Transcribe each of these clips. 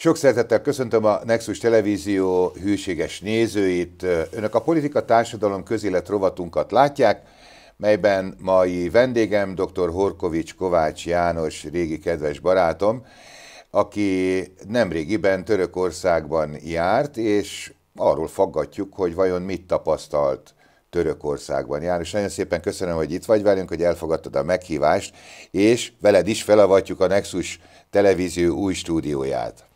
Sok szeretettel köszöntöm a Nexus Televízió hűséges nézőit. Önök a politika társadalom közélet rovatunkat látják, melyben mai vendégem dr. Horkovics Kovács János, régi kedves barátom, aki nemrégiben Törökországban járt, és arról faggatjuk, hogy vajon mit tapasztalt Törökországban János. nagyon szépen köszönöm, hogy itt vagy velünk, hogy elfogadtad a meghívást, és veled is felavatjuk a Nexus televízió új stúdióját.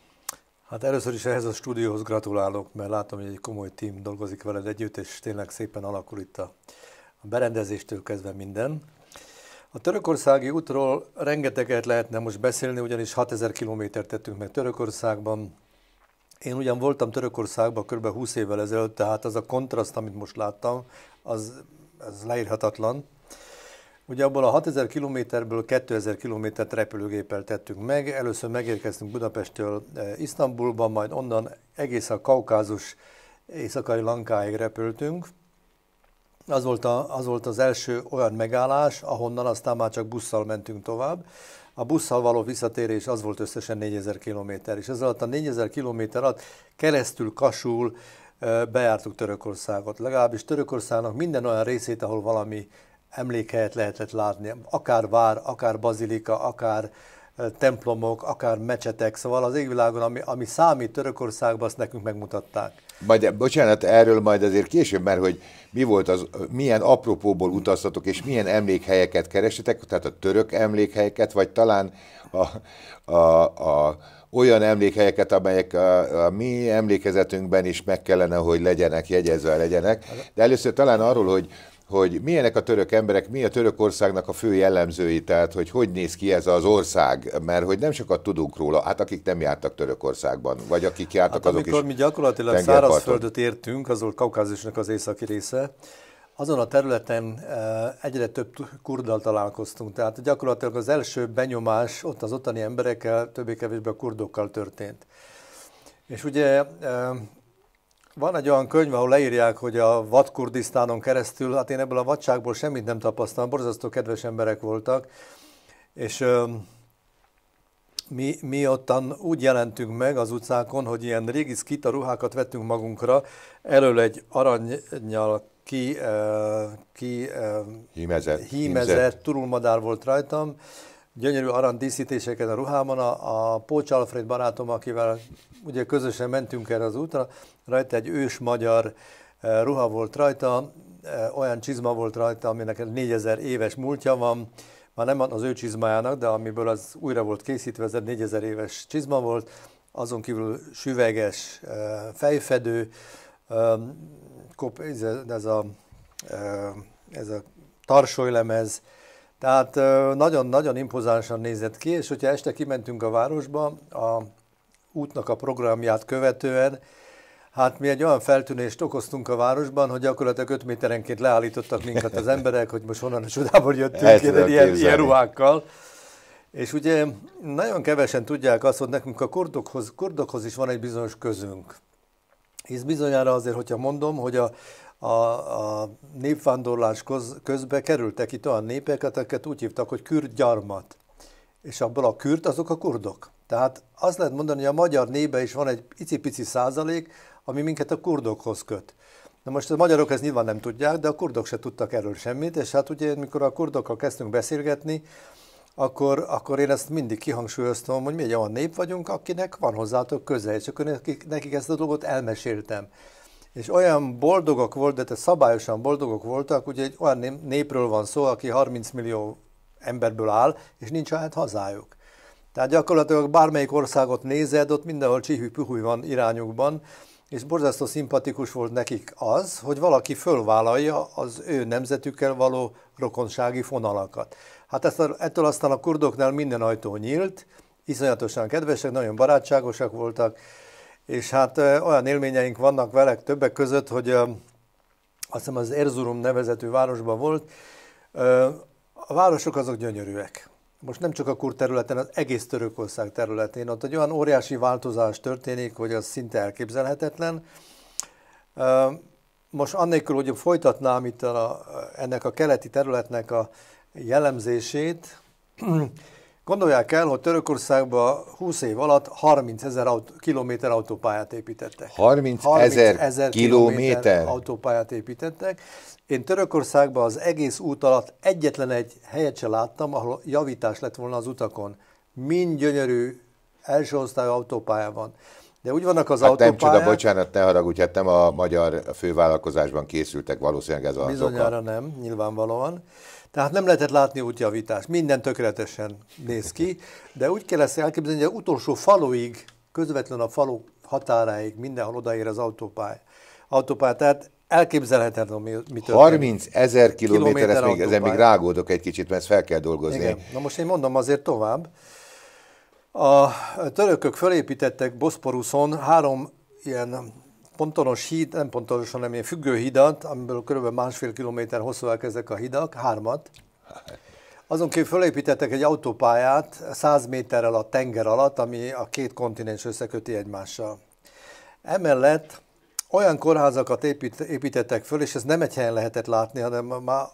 Hát először is ehhez a stúdióhoz gratulálok, mert látom, hogy egy komoly team dolgozik veled együtt, és tényleg szépen alakul itt a, a berendezéstől kezdve minden. A törökországi útról rengeteget lehetne most beszélni, ugyanis 6000 kilométert tettünk meg Törökországban. Én ugyan voltam Törökországban kb. 20 évvel ezelőtt, tehát az a kontraszt, amit most láttam, az, az leírhatatlan. Ugye abból a 6000 kilométerből 2000 kilométert repülőgéppel tettünk meg. Először megérkeztünk Budapesttől eh, Isztambulba, majd onnan egész a Kaukázus északai Lankáig repültünk. Az volt, a, az volt az első olyan megállás, ahonnan aztán már csak busszal mentünk tovább. A busszal való visszatérés az volt összesen 4000 kilométer, és ez alatt a 4000 kilométer alatt keresztül kasul eh, bejártuk Törökországot. Legalábbis Törökországnak minden olyan részét, ahol valami emlékhelyet lehetett látni, akár vár, akár bazilika, akár templomok, akár mecsetek, szóval az égvilágon, ami, ami számít Törökországban, azt nekünk megmutatták. Majd, bocsánat, erről majd azért később, mert hogy mi volt az, milyen apropóból utaztatok, és milyen emlékhelyeket kerestetek, tehát a török emlékhelyeket, vagy talán a, a, a olyan emlékhelyeket, amelyek a, a mi emlékezetünkben is meg kellene, hogy legyenek, jegyezve legyenek. De először talán arról, hogy hogy milyenek a török emberek, mi a országnak a fő jellemzői, tehát hogy hogy néz ki ez az ország, mert hogy nem sokat tudunk róla, hát akik nem jártak Törökországban, vagy akik jártak, hát, azok amikor is mi gyakorlatilag szárazföldöt értünk, volt Kaukázusnak az északi része, azon a területen eh, egyre több kurddal találkoztunk, tehát gyakorlatilag az első benyomás ott az ottani emberekkel, többé-kevésbé a kurdokkal történt. És ugye eh, van egy olyan könyv, ahol leírják, hogy a vadkurdisztánon keresztül, hát én ebből a vadságból semmit nem tapasztaltam, borzasztó kedves emberek voltak, és ö, mi, mi ottan úgy jelentünk meg az utcákon, hogy ilyen régi szkita ruhákat vettünk magunkra, elől egy aranyjal ki, ö, ki ö, hímezett, hímezett, hímezett turulmadár volt rajtam, gyönyörű arany díszítéseket a ruhámon. A, a Pócs Alfred barátom, akivel ugye közösen mentünk erre az útra, rajta egy ős magyar e, ruha volt rajta, e, olyan csizma volt rajta, aminek 4000 éves múltja van, már nem az ő csizmájának, de amiből az újra volt készítve, ez egy 4000 éves csizma volt, azon kívül süveges e, fejfedő, ez a, ez a tarsolylemez, tehát nagyon-nagyon impozánsan nézett ki, és hogyha este kimentünk a városba, a útnak a programját követően, hát mi egy olyan feltűnést okoztunk a városban, hogy gyakorlatilag 5 méterenként leállítottak minket az emberek, hogy most honnan a csodából jöttünk ilyen, ilyen, ilyen ruhákkal. És ugye nagyon kevesen tudják azt, hogy nekünk a kurdokhoz, kurdokhoz is van egy bizonyos közünk. Hisz bizonyára azért, hogyha mondom, hogy a a, a népvándorlás közben kerültek itt olyan népeket, akiket úgy hívtak, hogy gyarmat, És abból a kürt azok a kurdok. Tehát azt lehet mondani, hogy a magyar nébe is van egy icipici százalék, ami minket a kurdokhoz köt. Na most a magyarok ezt nyilván nem tudják, de a kurdok se tudtak erről semmit, és hát ugye, mikor a kurdokkal kezdtünk beszélgetni, akkor, akkor én ezt mindig kihangsúlyoztam, hogy mi egy olyan nép vagyunk, akinek van hozzátok köze, és akkor nekik, nekik ezt a dolgot elmeséltem és olyan boldogok volt, de te szabályosan boldogok voltak, ugye egy olyan népről van szó, aki 30 millió emberből áll, és nincs saját hazájuk. Tehát gyakorlatilag bármelyik országot nézed, ott mindenhol csihű-pühúj van irányukban, és borzasztó szimpatikus volt nekik az, hogy valaki fölvállalja az ő nemzetükkel való rokonsági fonalakat. Hát ezt, ettől aztán a kurdoknál minden ajtó nyílt, iszonyatosan kedvesek, nagyon barátságosak voltak, és hát olyan élményeink vannak vele többek között, hogy azt hiszem az Erzurum nevezetű városban volt, a városok azok gyönyörűek. Most nem csak a kur területen, az egész Törökország területén. Ott egy olyan óriási változás történik, hogy az szinte elképzelhetetlen. Most annélkül, hogy folytatnám itt a, ennek a keleti területnek a jellemzését, Gondolják el, hogy Törökországban 20 év alatt 30 ezer autó, kilométer autópályát építettek. 30 ezer kilométer autópályát építettek. Én Törökországban az egész út alatt egyetlen egy helyet se láttam, ahol javítás lett volna az utakon. Mind gyönyörű első osztályú autópálya van. De úgy vannak az hát autópályák... nem csoda, bocsánat, ne haragudj, hát nem a magyar fővállalkozásban készültek valószínűleg ez a Bizonyára nem, nyilvánvalóan. Tehát nem lehetett látni útjavítást. Minden tökéletesen néz ki, de úgy kell ezt elképzelni, hogy az utolsó faluig, közvetlen a falu határáig mindenhol odaér az autópály. autópály. Tehát elképzelhetetlen, mi, mi történt. 30 ezer kilométer, ezt még, ezen még rágódok egy kicsit, mert ezt fel kell dolgozni. Igen. Na most én mondom azért tovább. A törökök fölépítettek Boszporuszon három ilyen pontonos híd, nem pontosan, hanem ilyen függő hidat, amiből kb. másfél kilométer hosszúak ezek a hidak, hármat. Azon kívül felépítettek egy autópályát 100 méterrel a tenger alatt, ami a két kontinens összeköti egymással. Emellett olyan kórházakat épít, építettek föl, és ez nem egy helyen lehetett látni, hanem már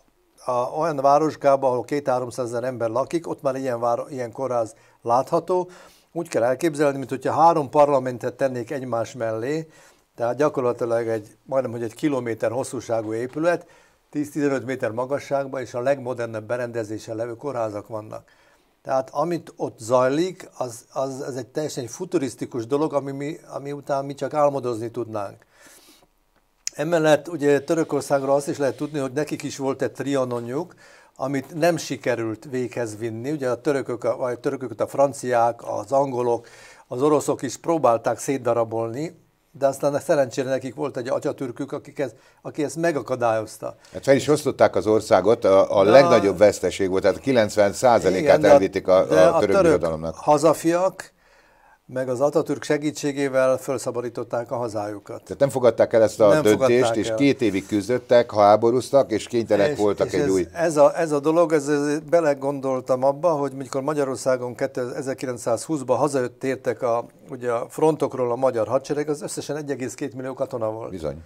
a, olyan városkában, ahol 2-300 ezer ember lakik, ott már ilyen, váro, ilyen kórház látható. Úgy kell elképzelni, mint három parlamentet tennék egymás mellé, tehát gyakorlatilag egy, majdnem, hogy egy kilométer hosszúságú épület, 10-15 méter magasságban, és a legmodernebb berendezése levő kórházak vannak. Tehát amit ott zajlik, az, az, az egy teljesen futurisztikus dolog, ami, mi, ami után mi csak álmodozni tudnánk. Emellett ugye Törökországról azt is lehet tudni, hogy nekik is volt egy trianonjuk, amit nem sikerült véghez vinni. Ugye a törökök, vagy a törökök, a franciák, az angolok, az oroszok is próbálták szétdarabolni, de aztán szerencsére nekik volt egy atyatürkük, akik ez, aki ezt megakadályozta. Hát fel is osztották az országot, a, a de legnagyobb veszteség volt, tehát 90 százalékát elvitték a, a, török, török birodalomnak. hazafiak, meg az Atatürk segítségével felszabadították a hazájukat. Tehát nem fogadták el ezt a nem döntést, és el. két évig küzdöttek, háborúztak, és kénytelenek voltak és egy ez, új... Ez a, ez a dolog, ez, ez belegondoltam abba, hogy mikor Magyarországon 1920-ban hazajött értek a, ugye a frontokról a magyar hadsereg, az összesen 1,2 millió katona volt. Bizony.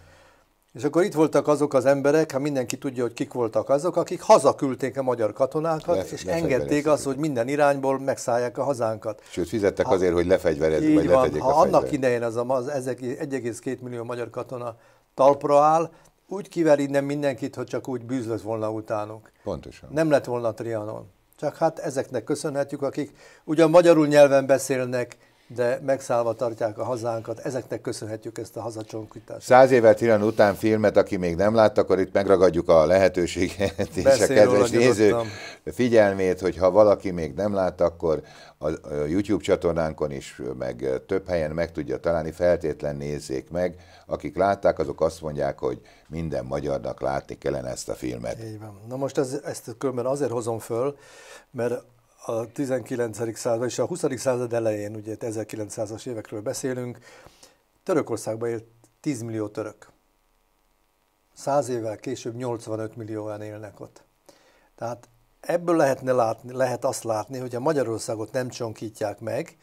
És akkor itt voltak azok az emberek, ha mindenki tudja, hogy kik voltak azok, akik hazaküldték a magyar katonákat, Lef- és engedték azt, hogy minden irányból megszállják a hazánkat. Sőt, fizettek ha, azért, hogy lefegyverezzék, vagy van, ha a annak idején az, az 1,2 millió magyar katona talpra áll, úgy kiver innen mindenkit, hogy csak úgy bűzlött volna utánuk. Pontosan. Nem lett volna Trianon. Csak hát ezeknek köszönhetjük, akik ugyan magyarul nyelven beszélnek, de megszállva tartják a hazánkat. Ezeknek köszönhetjük ezt a hazacsonkítást. Száz évet Irán után filmet, aki még nem látta, akkor itt megragadjuk a lehetőséget és Beszél a kedves néző figyelmét, hogy ha valaki még nem látta, akkor a YouTube csatornánkon is, meg több helyen meg tudja találni, feltétlen nézzék meg. Akik látták, azok azt mondják, hogy minden magyarnak látni kellene ezt a filmet. Így van. Na most ez, ezt különben azért hozom föl, mert a 19. század és a 20. század elején, ugye 1900-as évekről beszélünk, Törökországban élt 10 millió török. Száz évvel később 85 millióan élnek ott. Tehát ebből lehetne látni, lehet azt látni, hogy a Magyarországot nem csonkítják meg,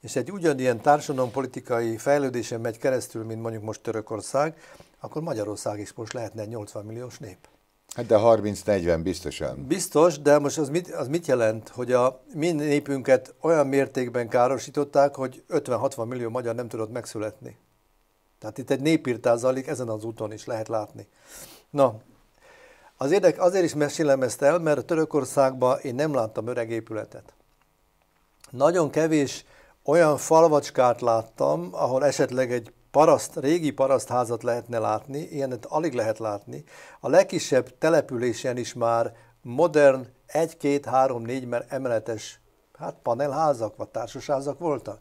és egy ugyanilyen társadalompolitikai fejlődésen megy keresztül, mint mondjuk most Törökország, akkor Magyarország is most lehetne 80 milliós nép. Hát de 30-40 biztosan. Biztos, de most az mit, az mit jelent, hogy a mi népünket olyan mértékben károsították, hogy 50-60 millió magyar nem tudott megszületni. Tehát itt egy népírtás zajlik, ezen az úton is lehet látni. Na, az érdek, azért is mesélem ezt el, mert Törökországban én nem láttam öreg épületet. Nagyon kevés olyan falvacskát láttam, ahol esetleg egy paraszt, régi parasztházat lehetne látni, ilyenet alig lehet látni. A legkisebb településen is már modern 1, 2, 3, 4 emeletes hát panelházak vagy társasházak voltak.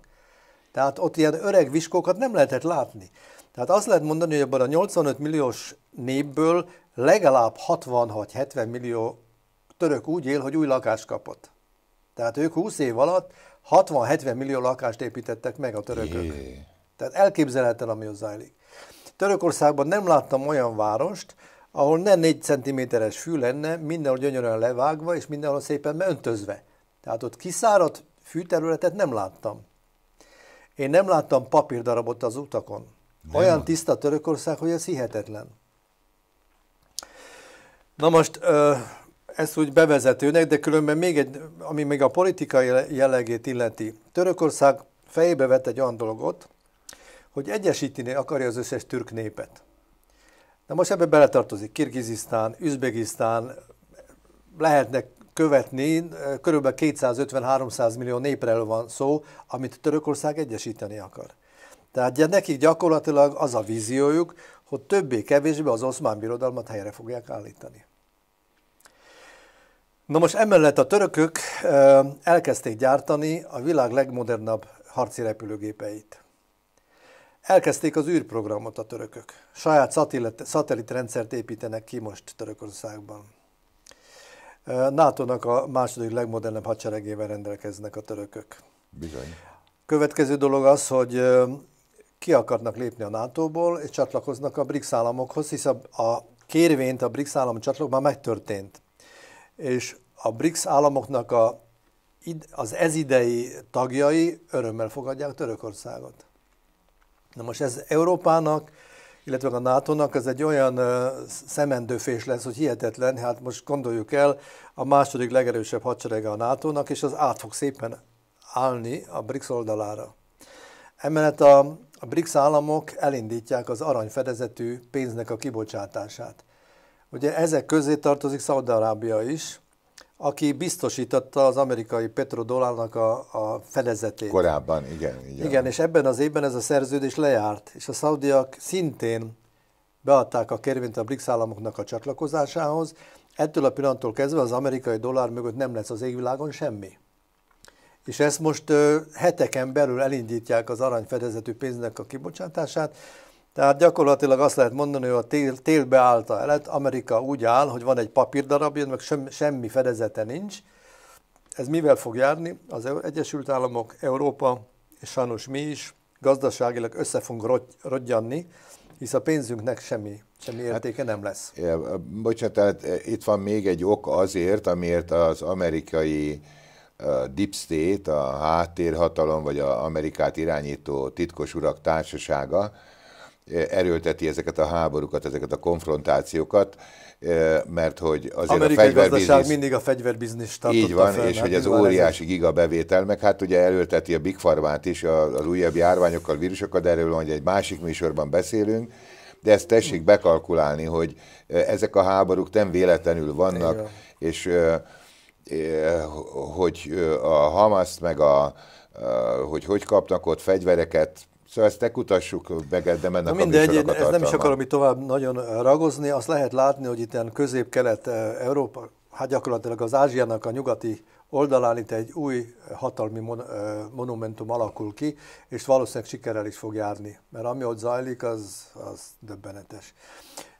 Tehát ott ilyen öreg viskókat nem lehetett látni. Tehát azt lehet mondani, hogy abban a 85 milliós népből legalább 60 vagy 70 millió török úgy él, hogy új lakást kapott. Tehát ők 20 év alatt 60-70 millió lakást építettek meg a törökök. Jé. Tehát elképzelhetetlen, ami ott zajlik. Törökországban nem láttam olyan várost, ahol ne 4 cm-es fű lenne, mindenhol gyönyörűen levágva, és mindenhol szépen öntözve. Tehát ott kiszáradt fűterületet nem láttam. Én nem láttam papírdarabot az utakon. Nem. Olyan tiszta Törökország, hogy ez hihetetlen. Na most, ezt úgy bevezetőnek, de különben még egy, ami még a politikai jellegét illeti. Törökország fejébe vett egy olyan dolgot, hogy egyesíteni akarja az összes türk népet. Na most ebbe beletartozik Kirgizisztán, Üzbegisztán, lehetnek követni, körülbelül 250-300 millió népről van szó, amit Törökország egyesíteni akar. Tehát nekik gyakorlatilag az a víziójuk, hogy többé-kevésbé az oszmán birodalmat helyre fogják állítani. Na most emellett a törökök elkezdték gyártani a világ legmodernabb harci repülőgépeit. Elkezdték az űrprogramot a törökök. Saját szatellitrendszert építenek ki most Törökországban. NATO-nak a második legmodernebb hadseregével rendelkeznek a törökök. Bizony. Következő dolog az, hogy ki akarnak lépni a NATO-ból, és csatlakoznak a BRICS államokhoz, hisz a, a kérvényt a BRICS állam már megtörtént. És a BRICS államoknak a, az ezidei tagjai örömmel fogadják Törökországot. Na most ez Európának, illetve a NATO-nak ez egy olyan szemendőfés lesz, hogy hihetetlen, hát most gondoljuk el, a második legerősebb hadserege a NATO-nak, és az át fog szépen állni a BRICS oldalára. Emellett a, a BRICS államok elindítják az aranyfedezetű pénznek a kibocsátását. Ugye ezek közé tartozik Szaudarábia is, aki biztosította az amerikai petrodollárnak a, a fedezetét. Korábban, igen, igen. Igen, és ebben az évben ez a szerződés lejárt, és a szaudiak szintén beadták a kérvényt a BRICS államoknak a csatlakozásához. Ettől a pillanattól kezdve az amerikai dollár mögött nem lesz az égvilágon semmi. És ezt most ö, heteken belül elindítják az aranyfedezetű pénznek a kibocsátását. Tehát gyakorlatilag azt lehet mondani, hogy a tél, télbe állt a elet, Amerika úgy áll, hogy van egy papírdarabja, meg semmi fedezete nincs. Ez mivel fog járni? Az e Egyesült Államok, Európa, és sajnos mi is gazdaságilag össze fogunk rogyanni, hisz a pénzünknek semmi, semmi hát, értéke hát, nem lesz. Ja, bocsánat, tehát e, itt van még egy ok azért, amiért az amerikai a Deep State, a háttérhatalom, vagy a Amerikát irányító titkos urak társasága, erőlteti ezeket a háborúkat, ezeket a konfrontációkat, eh, mert hogy azért a fegyverbiznisz... mindig a fegyverbiznisz Így van, fel, és hogy az óriási ez... giga bevétel, meg hát ugye erőlteti a Big Farmát is, az újabb járványokkal, vírusokkal, de erről hogy egy másik műsorban beszélünk, de ezt tessék bekalkulálni, hogy eh, ezek a háborúk nem véletlenül vannak, Igen. és eh, hogy a Hamaszt meg a hogy hogy kapnak ott fegyvereket, Szóval ezt te kutassuk meg, de mennek Na mindegy, a én ezt nem is akarom itt tovább nagyon ragozni. Azt lehet látni, hogy itt közép-kelet-európa, hát gyakorlatilag az Ázsiának a nyugati oldalán itt egy új hatalmi mon, monumentum alakul ki, és valószínűleg sikerrel is fog járni, mert ami ott zajlik, az, az döbbenetes.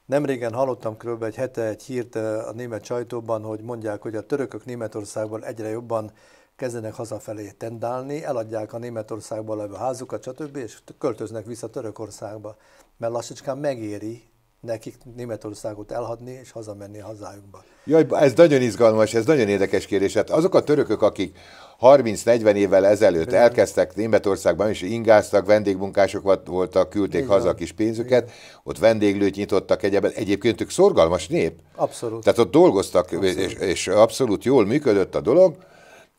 Nemrégen hallottam kb. egy hete egy hírt a német sajtóban, hogy mondják, hogy a törökök Németországból egyre jobban kezdenek hazafelé tendálni, eladják a Németországban levő házukat, stb., és költöznek vissza Törökországba, mert lassacskán megéri nekik Németországot elhagyni és hazamenni a hazájukba. Jaj, ez nagyon izgalmas, ez nagyon érdekes kérdés. Hát azok a törökök, akik 30-40 évvel ezelőtt Igen. elkezdtek Németországban, és ingáztak, vendégmunkások voltak, küldték Igen. haza a kis pénzüket, Igen. ott vendéglőt nyitottak egyebben. Egyébként ők szorgalmas nép. Abszolút. Tehát ott dolgoztak, abszolút. És, és abszolút jól működött a dolog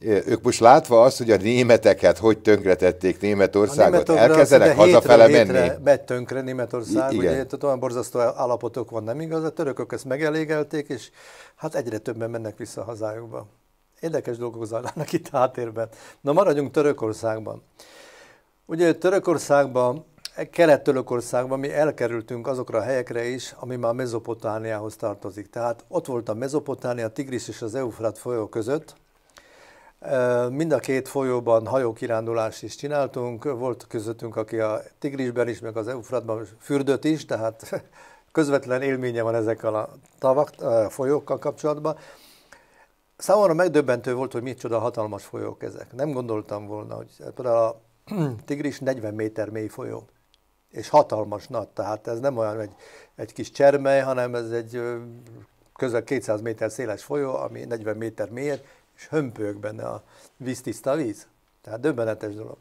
ők most látva azt, hogy a németeket hogy tönkretették Németországot, a elkezdenek hazafele menni. betönkre tönkre Németország, I- igen. ugye itt olyan borzasztó állapotok van, nem igaz? A törökök ezt megelégelték, és hát egyre többen mennek vissza a hazájukba. Érdekes dolgok zajlanak itt háttérben. Na maradjunk Törökországban. Ugye Törökországban, Kelet-Törökországban mi elkerültünk azokra a helyekre is, ami már Mezopotániához tartozik. Tehát ott volt a Mezopotánia, a Tigris és az Eufrat folyó között, Mind a két folyóban hajókirándulást is csináltunk, volt közöttünk, aki a Tigrisben is, meg az Eufratban fürdött is, tehát közvetlen élménye van ezekkel a tavak, folyókkal kapcsolatban. Számomra megdöbbentő volt, hogy micsoda hatalmas folyók ezek. Nem gondoltam volna, hogy például a Tigris 40 méter mély folyó, és hatalmas nagy, tehát ez nem olyan egy, egy kis csermely, hanem ez egy közel 200 méter széles folyó, ami 40 méter mélyet, és hömpölyög benne a víztiszta víz. Tehát döbbenetes dolog.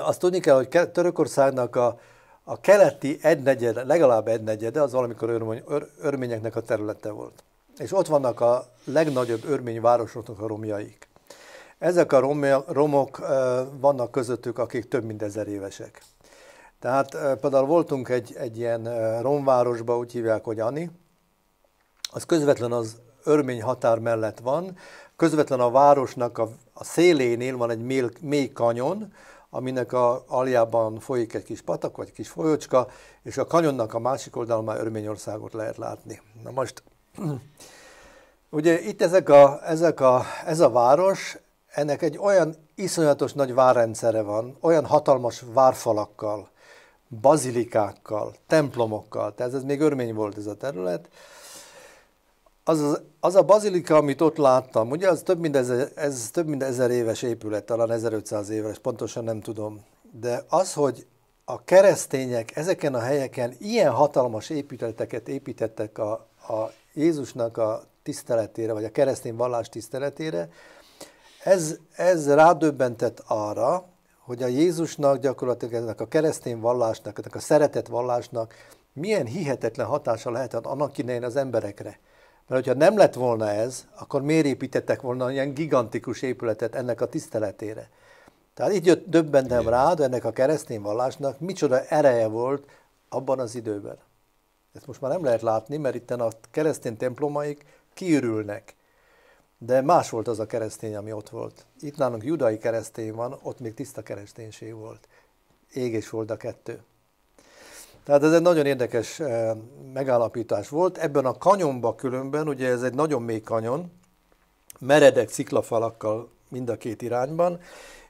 Azt tudni kell, hogy Törökországnak a, a keleti egynegyed, legalább egynegyede, az valamikor ör, ör, örményeknek a területe volt. És ott vannak a legnagyobb örmény városoknak a romjaik. Ezek a romja, romok vannak közöttük, akik több mint ezer évesek. Tehát például voltunk egy, egy ilyen romvárosba, úgy hívják, hogy Ani, az közvetlen az örmény határ mellett van, közvetlen a városnak a, a szélénél van egy mély, mély kanyon, aminek a aljában folyik egy kis patak, vagy kis folyócska, és a kanyonnak a másik oldalon már Örményországot lehet látni. Na most, ugye itt ezek a, ezek a, ez a város, ennek egy olyan iszonyatos nagy várrendszere van, olyan hatalmas várfalakkal, bazilikákkal, templomokkal, tehát ez még örmény volt ez a terület, az, az, a bazilika, amit ott láttam, ugye az több mint ezer, ez több mint ezer éves épület, talán 1500 éves, pontosan nem tudom. De az, hogy a keresztények ezeken a helyeken ilyen hatalmas épületeket építettek a, a Jézusnak a tiszteletére, vagy a keresztény vallás tiszteletére, ez, ez rádöbbentett arra, hogy a Jézusnak gyakorlatilag ennek a keresztény vallásnak, ennek a szeretett vallásnak milyen hihetetlen hatása lehetett annak idején az emberekre. Mert hogyha nem lett volna ez, akkor miért építettek volna ilyen gigantikus épületet ennek a tiszteletére? Tehát így jött, döbbentem rá, hogy ennek a keresztény vallásnak micsoda ereje volt abban az időben. Ezt most már nem lehet látni, mert itt a keresztény templomaik kiürülnek. De más volt az a keresztény, ami ott volt. Itt nálunk judai keresztény van, ott még tiszta kereszténység volt. Ég és volt a kettő. Tehát ez egy nagyon érdekes eh, megállapítás volt. Ebben a kanyonban különben, ugye ez egy nagyon mély kanyon, meredek sziklafalakkal mind a két irányban,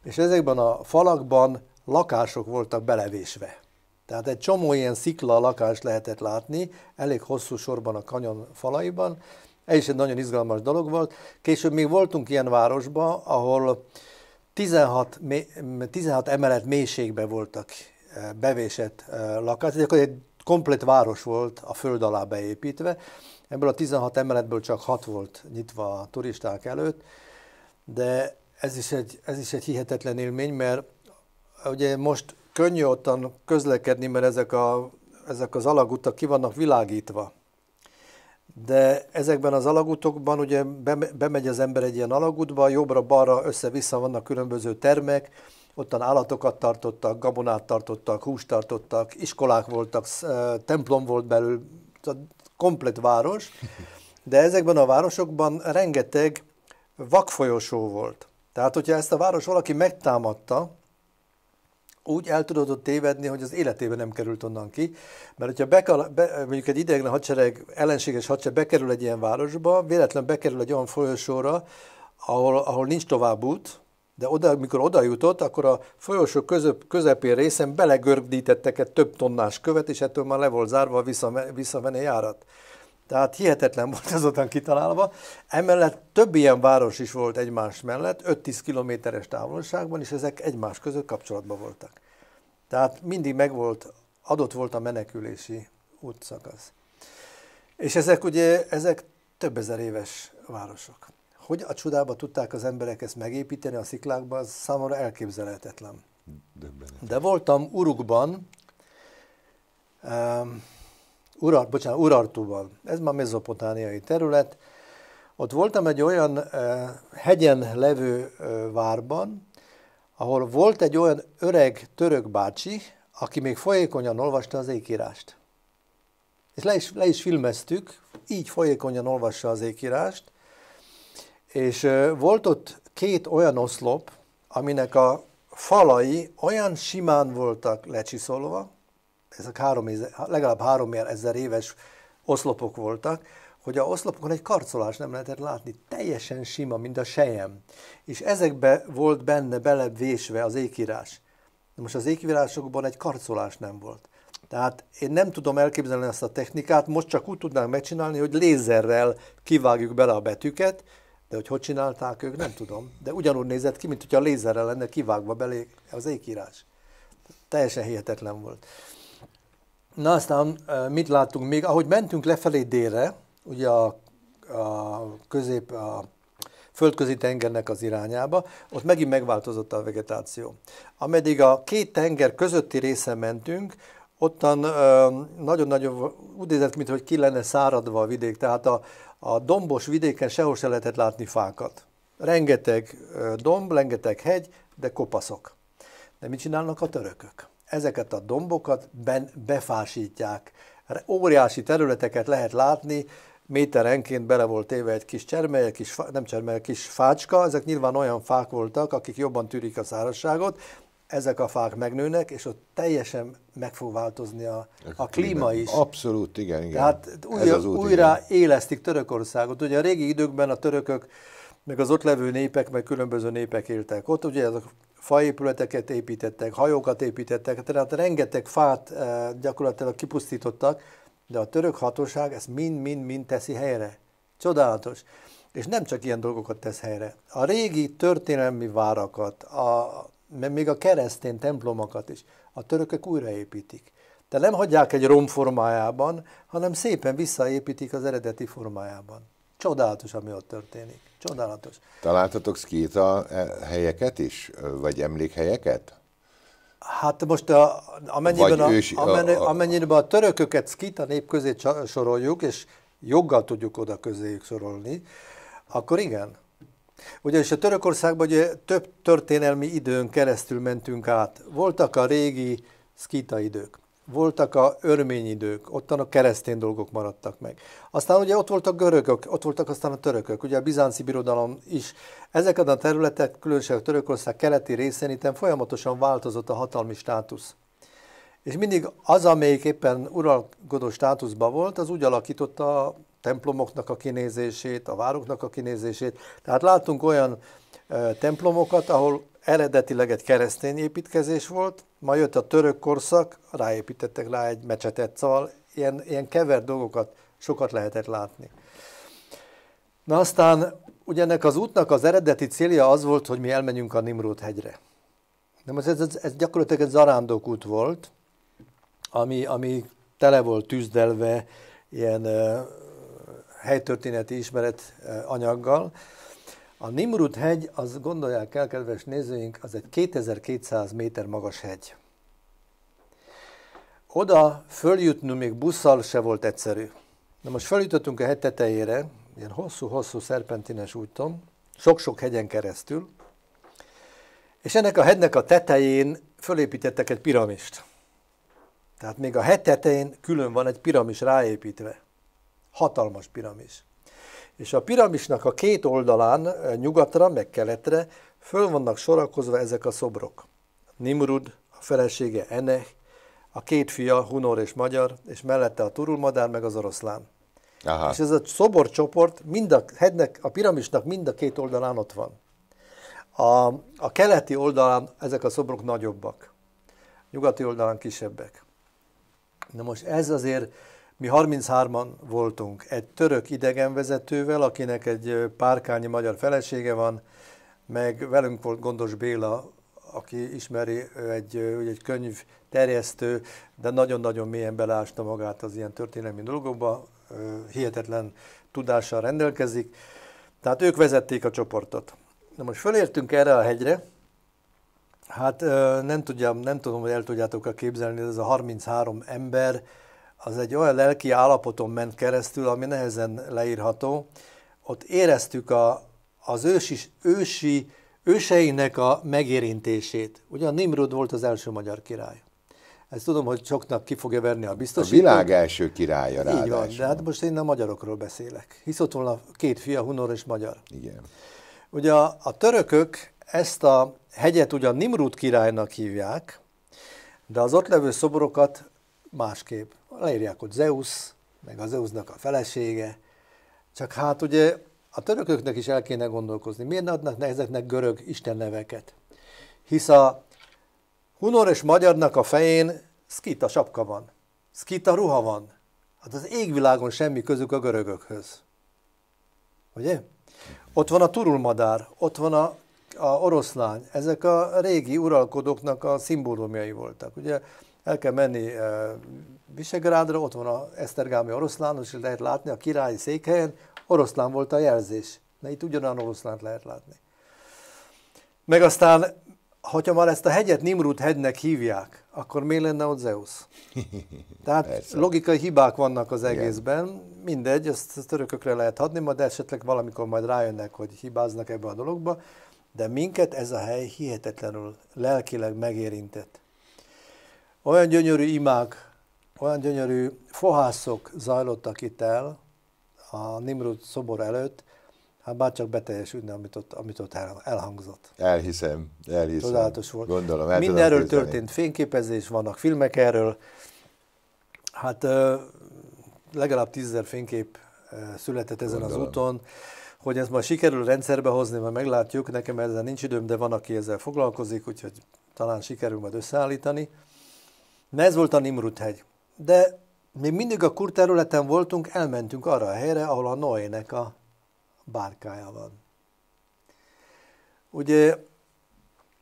és ezekben a falakban lakások voltak belevésve. Tehát egy csomó ilyen szikla lakást lehetett látni, elég hosszú sorban a kanyon falaiban. Ez is egy nagyon izgalmas dolog volt. Később még voltunk ilyen városban, ahol 16, 16 emelet mélységben voltak bevésett lakás, ez akkor egy komplet város volt a föld alá beépítve, ebből a 16 emeletből csak 6 volt nyitva a turisták előtt, de ez is egy, ez is egy hihetetlen élmény, mert ugye most könnyű ottan közlekedni, mert ezek, a, ezek az alagutak ki vannak világítva. De ezekben az alagutokban ugye bemegy az ember egy ilyen alagútba, jobbra-balra össze-vissza vannak különböző termek, ottan állatokat tartottak, gabonát tartottak, húst tartottak, iskolák voltak, templom volt belül, komplet város, de ezekben a városokban rengeteg vakfolyosó volt. Tehát, hogyha ezt a város valaki megtámadta, úgy el tudod tévedni, hogy az életében nem került onnan ki, mert hogyha bekal, be, mondjuk egy idegen hadsereg, ellenséges hadsereg bekerül egy ilyen városba, véletlen bekerül egy olyan folyosóra, ahol, ahol nincs tovább út, de oda, mikor oda jutott, akkor a folyosó közöp, közepén részen belegördítettek egy több tonnás követ, és ettől már le volt zárva a visszavené járat. Tehát hihetetlen volt azután kitalálva. Emellett több ilyen város is volt egymás mellett, 5-10 kilométeres távolságban, és ezek egymás között kapcsolatban voltak. Tehát mindig megvolt, adott volt a menekülési útszakasz. És ezek ugye, ezek több ezer éves városok. Hogy a csodába tudták az emberek ezt megépíteni a sziklákban, az számomra elképzelhetetlen. De voltam Urukban, um, Ura, bocsánat, Urartuban, ez már mezopotániai terület, ott voltam egy olyan uh, hegyen levő uh, várban, ahol volt egy olyan öreg török bácsi, aki még folyékonyan olvasta az ékírást. És le is, le is filmeztük, így folyékonyan olvassa az ékírást, és volt ott két olyan oszlop, aminek a falai olyan simán voltak lecsiszolva, ezek három, legalább három ezer éves oszlopok voltak, hogy a oszlopokon egy karcolás nem lehetett látni, teljesen sima, mint a sejem. És ezekbe volt benne belevésve az ékírás. De most az ékírásokban egy karcolás nem volt. Tehát én nem tudom elképzelni ezt a technikát, most csak úgy tudnánk megcsinálni, hogy lézerrel kivágjuk bele a betűket, de hogy hogy csinálták ők, nem tudom. De ugyanúgy nézett ki, mint hogyha a lézerrel lenne kivágva belé az ékírás. Teljesen hihetetlen volt. Na aztán mit láttunk még? Ahogy mentünk lefelé délre, ugye a, a közép, a földközi tengernek az irányába, ott megint megváltozott a vegetáció. Ameddig a két tenger közötti részen mentünk, ottan nagyon-nagyon úgy nézett, mintha ki lenne száradva a vidék, tehát a, a dombos vidéken sehol se lehetett látni fákat. Rengeteg domb, rengeteg hegy, de kopaszok. De mit csinálnak a törökök? Ezeket a dombokat ben, befásítják. Óriási területeket lehet látni, méterenként bele volt téve egy kis csermely, egy kis, nem csermely, egy kis fácska, ezek nyilván olyan fák voltak, akik jobban tűrik a szárazságot, ezek a fák megnőnek, és ott teljesen meg fog változni a, a klíma is. Abszolút, igen, igen. Tehát újra, Ez út, újra igen. élesztik Törökországot. Ugye a régi időkben a törökök, meg az ott levő népek, meg különböző népek éltek ott, ugye ezek faépületeket építettek, hajókat építettek, tehát rengeteg fát eh, gyakorlatilag kipusztítottak, de a török hatóság ezt mind-mind-mind teszi helyre. Csodálatos. És nem csak ilyen dolgokat tesz helyre. A régi történelmi várakat, a mert még a keresztény templomokat is a törökök újraépítik. De nem hagyják egy rom formájában, hanem szépen visszaépítik az eredeti formájában. Csodálatos, ami ott történik. Csodálatos. Találtatok szkéta eh, helyeket is? Vagy emlékhelyeket? Hát most a, amennyiben, a, ős, amennyi, a, a, amennyiben a törököket szkita nép közé soroljuk, és joggal tudjuk oda közéjük sorolni, akkor igen, ugyanis a Törökországban ugye több történelmi időn keresztül mentünk át. Voltak a régi szkita idők, voltak a örmény idők, ottan a keresztény dolgok maradtak meg. Aztán ugye ott voltak görögök, ott voltak aztán a törökök, ugye a bizánci birodalom is. Ezeken a területek, különösen a Törökország keleti részén itt folyamatosan változott a hatalmi státusz. És mindig az, amelyik éppen uralkodó státuszban volt, az úgy alakította templomoknak a kinézését, a vároknak a kinézését. Tehát látunk olyan templomokat, ahol eredetileg egy keresztény építkezés volt, majd jött a török korszak, ráépítettek rá egy mecsetet, szóval ilyen, ilyen kever dolgokat sokat lehetett látni. Na aztán ugye ennek az útnak az eredeti célja az volt, hogy mi elmenjünk a Nimrod hegyre. De most ez, ez, ez gyakorlatilag egy zarándok út volt, ami, ami tele volt tűzdelve ilyen helytörténeti ismeret eh, anyaggal. A Nimrud hegy, az gondolják el, kedves nézőink, az egy 2200 méter magas hegy. Oda följutni még busszal se volt egyszerű. Na most följutottunk a hegy tetejére, ilyen hosszú-hosszú szerpentines úton, sok-sok hegyen keresztül, és ennek a hegynek a tetején fölépítettek egy piramist. Tehát még a hegy tetején külön van egy piramis ráépítve. Hatalmas piramis. És a piramisnak a két oldalán, eh, nyugatra, meg keletre, föl vannak sorakozva ezek a szobrok. Nimrud, a felesége Enech, a két fia, Hunor és Magyar, és mellette a turulmadár, meg az oroszlán. Aha. És ez a szoborcsoport mind a hednek, a piramisnak mind a két oldalán ott van. A, a keleti oldalán ezek a szobrok nagyobbak, nyugati oldalán kisebbek. Na most ez azért mi 33-an voltunk egy török idegenvezetővel, akinek egy párkányi magyar felesége van, meg velünk volt Gondos Béla, aki ismeri egy, egy könyv terjesztő, de nagyon-nagyon mélyen belásta magát az ilyen történelmi dolgokba, hihetetlen tudással rendelkezik. Tehát ők vezették a csoportot. Na most fölértünk erre a hegyre, hát nem, tudjam, nem tudom, hogy el tudjátok -e képzelni, ez a 33 ember, az egy olyan lelki állapoton ment keresztül, ami nehezen leírható. Ott éreztük a, az ősi, ősi, őseinek a megérintését. Ugyan Nimrod volt az első magyar király. Ezt tudom, hogy soknak ki fogja verni a biztosítót. A világ első királya ráadásul. Így van, de hát most én a magyarokról beszélek. Hisz ott volna két fia, hunor és magyar. Igen. Ugye a, a törökök ezt a hegyet ugyan Nimrud királynak hívják, de az ott levő szoborokat másképp. Leírják, hogy Zeus, meg a Zeusnak a felesége, csak hát ugye a törököknek is el kéne gondolkozni, miért ne adnak ezeknek görög istenneveket? Hisz a hunor és magyarnak a fején szkita sapka van, szkita ruha van. Hát az égvilágon semmi közük a görögökhöz. Ugye? Ott van a turulmadár, ott van a, a oroszlány. Ezek a régi uralkodóknak a szimbólumjai voltak. Ugye el kell menni eh, Visegrádra, ott van a Esztergámi oroszlán, és lehet látni a királyi székhelyen, oroszlán volt a jelzés. Na itt ugyanolyan oroszlánt lehet látni. Meg aztán, hogyha már ezt a hegyet Nimrud hegynek hívják, akkor miért lenne ott Zeus? Tehát Persze. logikai hibák vannak az egészben, Igen. mindegy, ezt a törökökre lehet hadni, majd esetleg valamikor majd rájönnek, hogy hibáznak ebbe a dologba, de minket ez a hely hihetetlenül lelkileg megérintett. Olyan gyönyörű imák, olyan gyönyörű fohászok zajlottak itt el a Nimrud szobor előtt, hát bár csak beteljesülne, amit ott, amit ott elhangzott. Elhiszem, elhiszem. Csodálatos volt. Gondolom, el Mindenről történt fényképezés, vannak filmek erről. Hát legalább tízezer fénykép született ezen Gondolom. az úton. Hogy ezt majd sikerül rendszerbe hozni, mert meglátjuk, nekem ezzel nincs időm, de van, aki ezzel foglalkozik, úgyhogy talán sikerül majd összeállítani. Na ez volt a Nimrud hegy. De még mindig a kur területen voltunk, elmentünk arra a helyre, ahol a Noének a bárkája van. Ugye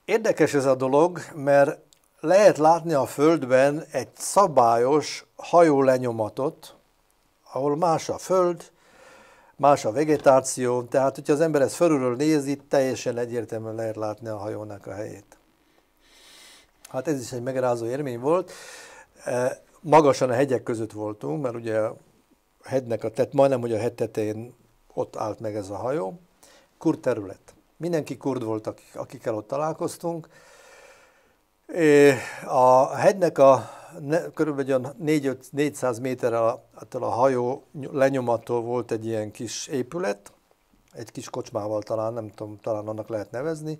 érdekes ez a dolog, mert lehet látni a Földben egy szabályos hajó lenyomatot, ahol más a Föld, más a vegetáció, tehát hogyha az ember ezt fölülről nézi, teljesen egyértelműen lehet látni a hajónak a helyét. Hát ez is egy megrázó élmény volt. Magasan a hegyek között voltunk, mert ugye a hegynek a tet, majdnem, hogy a hegy tetején ott állt meg ez a hajó. Kurd terület. Mindenki kurd volt, akik, akikkel ott találkoztunk. A hegynek a ne, körülbelül 400 méter attól a hajó lenyomattól volt egy ilyen kis épület, egy kis kocsmával talán, nem tudom, talán annak lehet nevezni.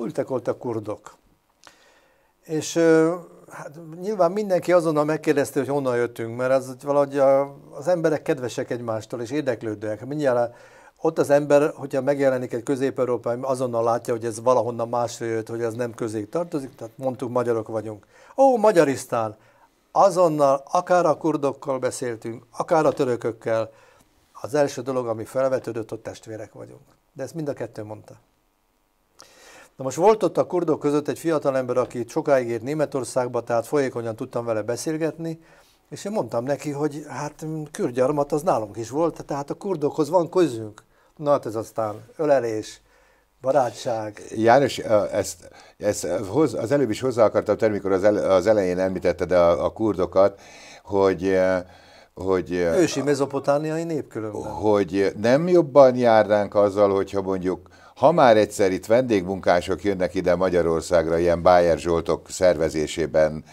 Ültek ott a kurdok. És hát nyilván mindenki azonnal megkérdezte, hogy honnan jöttünk, mert az valahogy a, az emberek kedvesek egymástól, és érdeklődőek. Mindjárt ott az ember, hogyha megjelenik egy közép-európai, azonnal látja, hogy ez valahonnan másra jött, hogy ez nem közé tartozik, tehát mondtuk, magyarok vagyunk. Ó, Magyarisztán! Azonnal akár a kurdokkal beszéltünk, akár a törökökkel. Az első dolog, ami felvetődött, ott testvérek vagyunk. De ezt mind a kettő mondta. Na most volt ott a kurdok között egy fiatalember, aki sokáig ért Németországba, tehát folyékonyan tudtam vele beszélgetni, és én mondtam neki, hogy hát kürgyarmat az nálunk is volt, tehát a kurdokhoz van közünk. Na hát ez aztán ölelés, barátság. János, ezt, ezt hoz, az előbb is hozzá akartam tenni, mikor az, el, az elején említetted a, a kurdokat, hogy hogy... Ősi mezopotániai népkülönben. Hogy nem jobban járnánk azzal, hogyha mondjuk ha már egyszer itt vendégmunkások jönnek ide Magyarországra, ilyen Bájer Zsoltok szervezésében,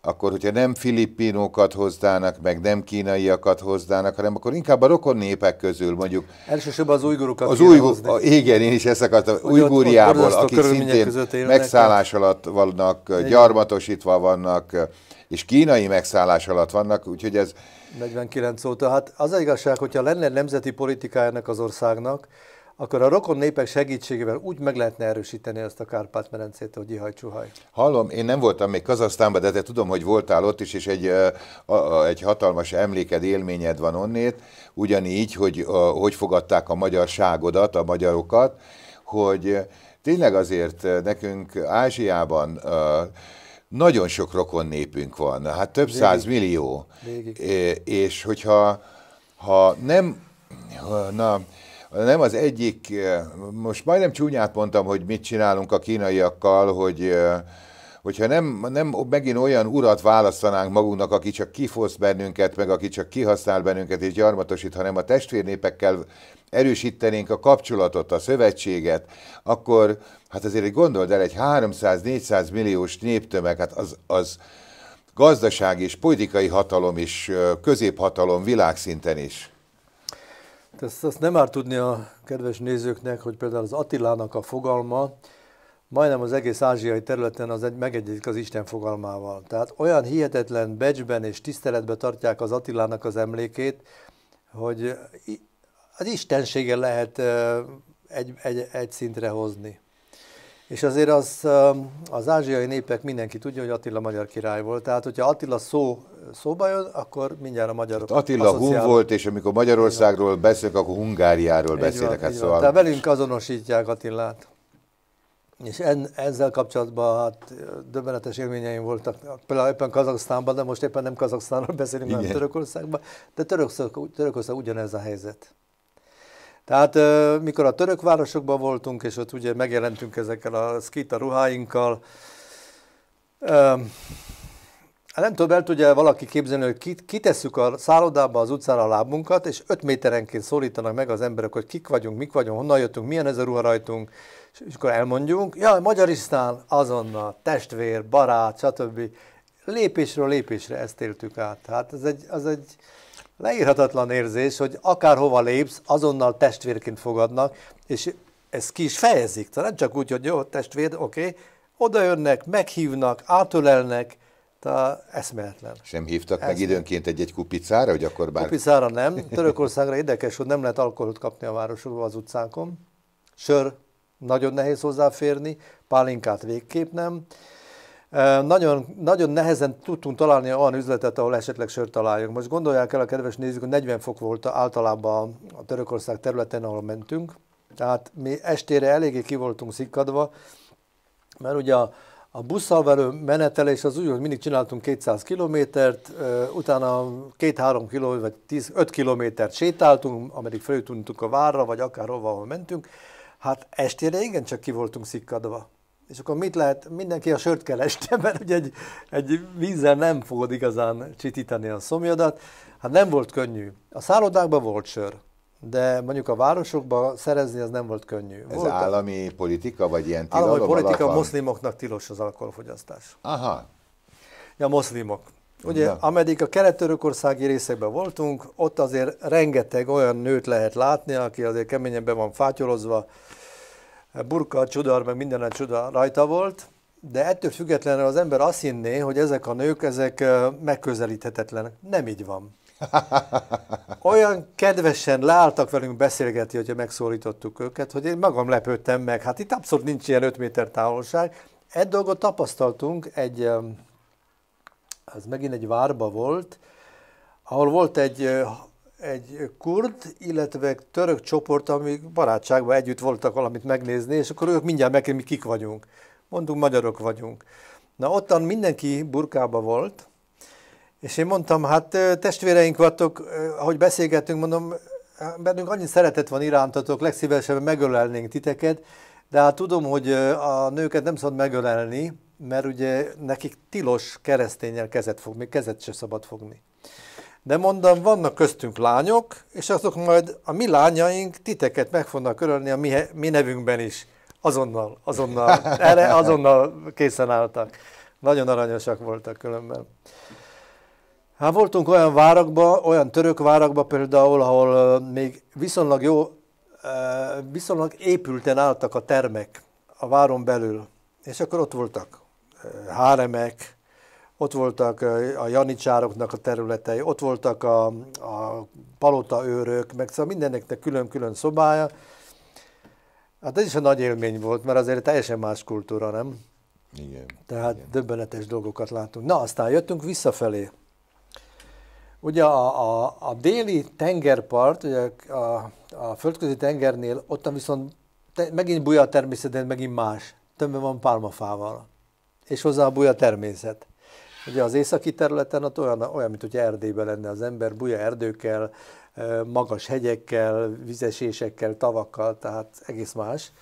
akkor hogyha nem filippinókat hozdának, meg nem kínaiakat hozdának, hanem akkor inkább a rokon népek közül mondjuk. Elsősorban az ujgurokat az a, Igen, én is ezt akartam. Ujgúriából, akik szintén megszállás hát- alatt vannak, igen. gyarmatosítva vannak, és kínai megszállás alatt vannak, úgyhogy ez... 49 óta. Hát az igazság, hogyha lenne nemzeti politikájának az országnak, akkor a rokon népek segítségével úgy meg lehetne erősíteni ezt a Kárpát-merencét, hogy ihajcsuhaj. Hallom, én nem voltam még Kazasztánban, de te tudom, hogy voltál ott is, és egy, a, a, egy hatalmas emléked, élményed van onnét, ugyanígy, hogy a, hogy fogadták a magyarságodat, a magyarokat, hogy tényleg azért nekünk Ázsiában a, nagyon sok rokon népünk van, hát több Végig. száz millió. Végig. É, és hogyha ha nem, na, nem az egyik, most majdnem csúnyát mondtam, hogy mit csinálunk a kínaiakkal, hogy hogyha nem, nem megint olyan urat választanánk magunknak, aki csak kifosz bennünket, meg aki csak kihasznál bennünket és gyarmatosít, hanem a testvérnépekkel erősítenénk a kapcsolatot, a szövetséget, akkor hát azért gondold el, egy 300-400 milliós néptömeg, hát az, az gazdaság és politikai hatalom is, középhatalom világszinten is. Ezt, ezt nem már tudni a kedves nézőknek, hogy például az Attilának a fogalma majdnem az egész ázsiai területen az egy, megegyezik az Isten fogalmával. Tehát olyan hihetetlen becsben és tiszteletben tartják az Attilának az emlékét, hogy az istensége lehet egy, egy, egy szintre hozni. És azért az, az ázsiai népek mindenki tudja, hogy Attila magyar király volt. Tehát, hogyha Attila szó szóba jön, akkor mindjárt a magyarok hát Attila asszociál... hun volt, és amikor Magyarországról beszélek, akkor Hungáriáról beszélek. Hát van, hát szóval... Tehát velünk azonosítják Attilát. És en, ezzel kapcsolatban hát, döbbenetes élményeim voltak. Például éppen Kazaksztánban, de most éppen nem Kazaksztánról beszélünk, hanem Törökországban. De Törökország, Törökország ugyanez a helyzet. Tehát mikor a török városokban voltunk, és ott ugye megjelentünk ezekkel a szkita ruháinkkal, nem tudom, el tudja valaki képzelni, hogy kitesszük a szállodába, az utcára a lábunkat, és öt méterenként szólítanak meg az emberek, hogy kik vagyunk, mik vagyunk, honnan jöttünk, milyen ez a ruha rajtunk, és akkor elmondjunk, ja, magyarisztán, azonnal, testvér, barát, stb. Lépésről lépésre ezt éltük át. Hát ez egy, az egy, leírhatatlan érzés, hogy akárhova lépsz, azonnal testvérként fogadnak, és ez ki is fejezik. Tehát nem csak úgy, hogy jó, testvér, oké, okay, oda jönnek, meghívnak, átölelnek, tehát eszméletlen. Sem hívtak eszméletlen. meg időnként egy-egy kupicára, hogy akkor bár... Kupicára nem. Törökországra érdekes, hogy nem lehet alkoholt kapni a városokban az utcánkon. Sör nagyon nehéz hozzáférni, pálinkát végképp nem. Nagyon, nagyon nehezen tudtunk találni olyan üzletet, ahol esetleg sört találjunk. Most gondolják el a kedves nézők, hogy 40 fok volt általában a Törökország területen, ahol mentünk. Tehát mi estére eléggé ki voltunk szikkadva, mert ugye a, a busszal velő menetelés az úgy, hogy mindig csináltunk 200 kilométert, utána 2-3 kiló, vagy 10, 5 kilométert sétáltunk, ameddig feljutunk a várra, vagy akárhova, ahol mentünk. Hát estére csak ki voltunk szikkadva és akkor mit lehet, mindenki a sört kereste, mert ugye egy, egy vízzel nem fogod igazán csitítani a szomjadat. Hát nem volt könnyű. A szállodákban volt sör, de mondjuk a városokban szerezni az nem volt könnyű. Ez volt állami a... politika, vagy ilyen tilalom? Állami politika, a moszlimoknak tilos az alkoholfogyasztás. Aha. Ja, moszlimok. Ugye, Na. ameddig a kelet-törökországi részekben voltunk, ott azért rengeteg olyan nőt lehet látni, aki azért keményen be van fátyolozva, Hát burka, csodar, meg minden a csoda rajta volt, de ettől függetlenül az ember azt hinné, hogy ezek a nők, ezek megközelíthetetlenek. Nem így van. Olyan kedvesen leálltak velünk beszélgetni, hogyha megszólítottuk őket, hogy én magam lepődtem meg. Hát itt abszolút nincs ilyen 5 méter távolság. Egy dolgot tapasztaltunk, egy, ez megint egy várba volt, ahol volt egy egy kurd, illetve török csoport, amik barátságban együtt voltak valamit megnézni, és akkor ők mindjárt megkérdezik, mi kik vagyunk. Mondunk, magyarok vagyunk. Na, ottan mindenki burkába volt, és én mondtam, hát testvéreink vagytok, ahogy beszélgettünk, mondom, bennünk annyi szeretet van irántatok, legszívesebben megölelnénk titeket, de hát tudom, hogy a nőket nem szabad megölelni, mert ugye nekik tilos keresztényel kezet fogni, még kezet se szabad fogni. De mondom, vannak köztünk lányok, és azok majd a mi lányaink titeket meg fognak örölni a mi, mi nevünkben is. Azonnal, azonnal, erre azonnal készen álltak. Nagyon aranyosak voltak különben. Hát voltunk olyan várakba, olyan török várakba például, ahol még viszonylag jó, viszonylag épülten álltak a termek a váron belül, és akkor ott voltak háremek, ott voltak a janicsároknak a területei, ott voltak a, a őrök, meg szóval mindeneknek külön-külön szobája. Hát ez is egy nagy élmény volt, mert azért teljesen más kultúra, nem? Igen. Tehát igen. döbbenetes dolgokat látunk. Na, aztán jöttünk visszafelé. Ugye a, a, a déli tengerpart, ugye a, a földközi tengernél, ott viszont te, megint buja a természet, de megint más. Tömve van pálmafával. És hozzá a buja természet. Ugye az északi területen ott olyan, olyan mint hogy Erdélyben lenne az ember, buja erdőkkel, magas hegyekkel, vizesésekkel, tavakkal, tehát egész más.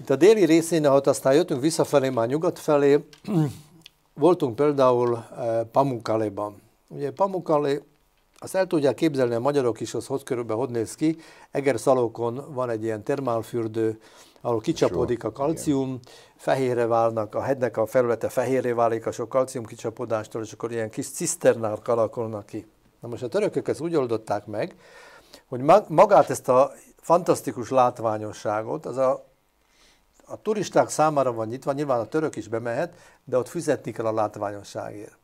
Itt a déli részén, ahol aztán jöttünk visszafelé, már nyugat felé, voltunk például Pamukkaléban. Ugye Pamukkalé, azt el tudják képzelni a magyarok is, az hogy körülbelül hogy néz ki. Szalókon van egy ilyen termálfürdő, ahol kicsapódik a kalcium, Igen fehérre válnak, a hegynek a felülete fehérre válik a sok kalcium kicsapodástól, és akkor ilyen kis ciszternák alakulnak ki. Na most a törökök ezt úgy oldották meg, hogy magát ezt a fantasztikus látványosságot, az a, a turisták számára van nyitva, nyilván a török is bemehet, de ott fizetni kell a látványosságért.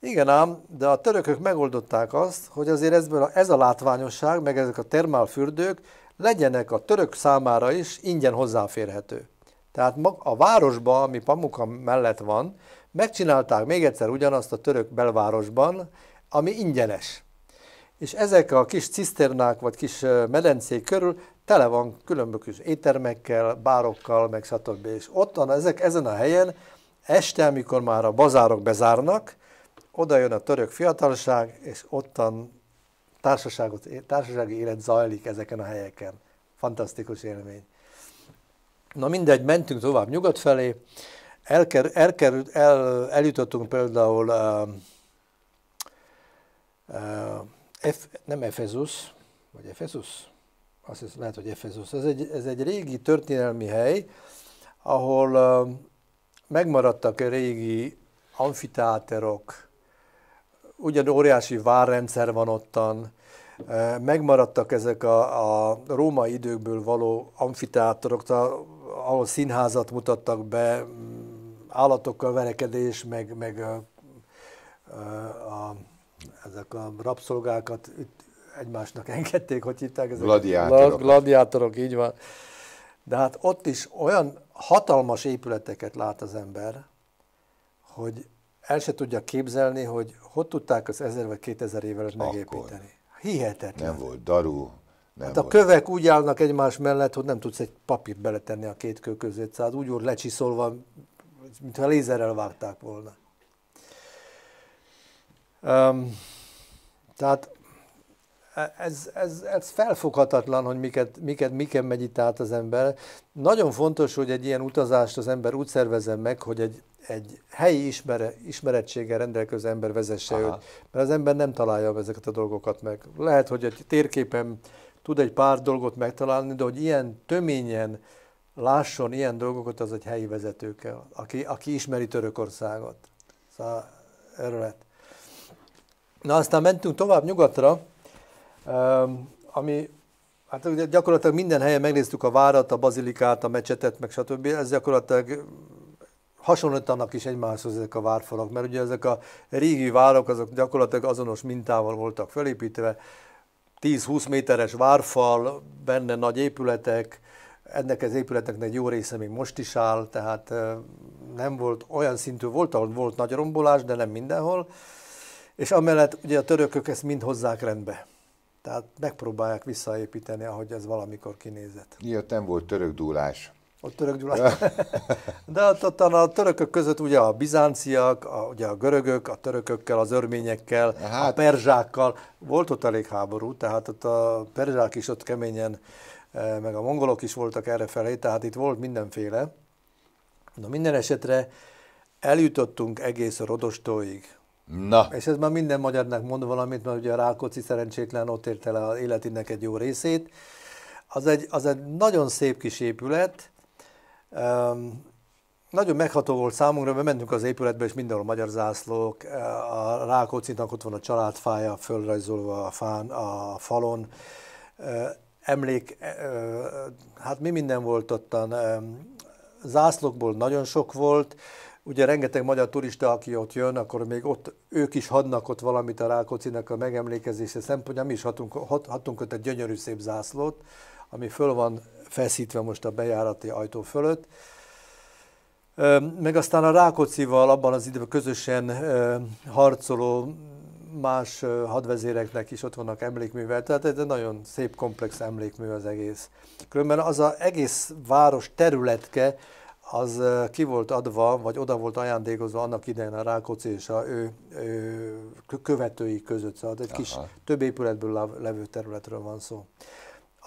Igen ám, de a törökök megoldották azt, hogy azért ezből ez a látványosság, meg ezek a termálfürdők legyenek a török számára is ingyen hozzáférhető. Tehát a városban, ami Pamuka mellett van, megcsinálták még egyszer ugyanazt a török belvárosban, ami ingyenes. És ezek a kis ciszternák vagy kis medencék körül tele van különböző éttermekkel, bárokkal, meg stb. És ott van, ezek, ezen a helyen este, amikor már a bazárok bezárnak, oda jön a török fiatalság, és ottan társaságot, társasági élet zajlik ezeken a helyeken. Fantasztikus élmény. Na mindegy, mentünk tovább nyugat felé, elker, elkerült, el, eljutottunk például uh, um, uh, um, F, nem Efezus, vagy Efezus? Azt hiszem, lehet, hogy Efezus. Ez egy, ez egy régi történelmi hely, ahol uh, megmaradtak a régi amfiteáterok, ugyan óriási várrendszer van ottan, uh, megmaradtak ezek a, a római időkből való amfiteátorok, tehát ahol színházat mutattak be, állatokkal verekedés, meg, meg a, a, ezek a rabszolgákat egymásnak engedték, hogy hívták ezek? Gladiátorok. Gladiátorok, így van. De hát ott is olyan hatalmas épületeket lát az ember, hogy el se tudja képzelni, hogy hogy tudták az 1000 vagy 2000 évvel megépíteni. Hihetetlen. Nem volt daru, nem hát a volt. kövek úgy állnak egymás mellett, hogy nem tudsz egy papírt beletenni a két kő közé, tehát úgy volt lecsiszolva, mintha lézerrel vágták volna. Um, tehát e, ez, ez, ez felfoghatatlan, hogy miket, miket, miken megy itt át az ember. Nagyon fontos, hogy egy ilyen utazást az ember úgy szervezem meg, hogy egy, egy helyi ismere, ismerettséggel rendelkező ember vezesse őt, mert az ember nem találja ezeket a dolgokat meg. Lehet, hogy egy térképen tud egy pár dolgot megtalálni, de hogy ilyen töményen lásson ilyen dolgokat, az egy helyi vezető kell, aki, aki ismeri Törökországot. Szóval erről lett. Na aztán mentünk tovább nyugatra, ami Hát ugye gyakorlatilag minden helyen megnéztük a várat, a bazilikát, a mecsetet, meg stb. Ez gyakorlatilag hasonlítanak is egymáshoz ezek a várfalak, mert ugye ezek a régi várok, azok gyakorlatilag azonos mintával voltak felépítve, 10-20 méteres várfal, benne nagy épületek, ennek az épületeknek jó része még most is áll, tehát nem volt olyan szintű, volt, ahol volt nagy rombolás, de nem mindenhol, és amellett ugye a törökök ezt mind hozzák rendbe. Tehát megpróbálják visszaépíteni, ahogy ez valamikor kinézett. Miért nem volt török dúlás? A török Gyula. De ott, ott a törökök között ugye a bizánciak, a, ugye a görögök, a törökökkel, az örményekkel, hát. a perzsákkal. Volt ott elég háború, tehát ott a perzsák is ott keményen, e, meg a mongolok is voltak erre felé. tehát itt volt mindenféle. Na minden esetre eljutottunk egész Rodostóig. Na. És ez már minden magyarnak mond valamit, mert ugye a Rákóczi szerencsétlen ott érte el a életének egy jó részét. Az egy, az egy nagyon szép kis épület, nagyon megható volt számunkra, mert mentünk az épületbe, és mindenhol magyar zászlók, a Rákóczinak ott van a családfája, fölrajzolva a, fán, a falon, emlék, hát mi minden volt ottan, zászlókból nagyon sok volt, ugye rengeteg magyar turista, aki ott jön, akkor még ott ők is hadnak ott valamit a Rákócinak a megemlékezése szempontjából, mi is hatunk, hat, hatunk ott egy gyönyörű szép zászlót, ami föl van feszítve most a bejárati ajtó fölött. Meg aztán a Rákocival abban az időben közösen harcoló más hadvezéreknek is ott vannak emlékművel, tehát egy nagyon szép, komplex emlékmű az egész. Különben az az egész város területke, az ki volt adva, vagy oda volt ajándékozva annak idején a Rákóczi és a ő, ő követői között, szóval egy Aha. kis több épületből levő területről van szó.